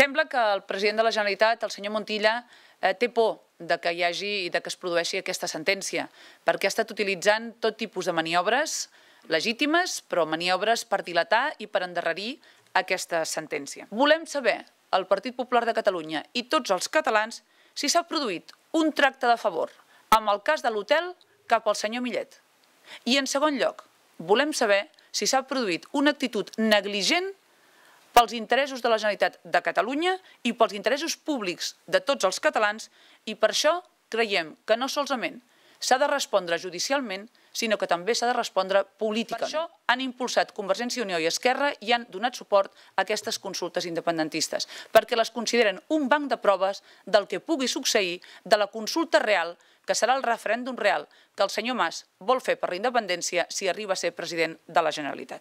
Sembla que el president de la Generalitat, el senyor Montilla, eh, té por de que hi hagi i de que es produeixi aquesta sentència, perquè ha estat utilitzant tot tipus de maniobres legítimes, però maniobres per dilatar i per endarrerir aquesta sentència. Volem saber, el Partit Popular de Catalunya i tots els catalans, si s'ha produït un tracte de favor amb el cas de l'hotel cap al senyor Millet. I en segon lloc, volem saber si s'ha produït una actitud negligent pels interessos de la Generalitat de Catalunya i pels interessos públics de tots els catalans i per això creiem que no solament s'ha de respondre judicialment, sinó que també s'ha de respondre políticament. Per això han impulsat Convergència i Unió i Esquerra i han donat suport a aquestes consultes independentistes, perquè les consideren un banc de proves del que pugui succeir de la consulta real, que serà el referèndum real que el senyor Mas vol fer per la independència si arriba a ser president de la Generalitat.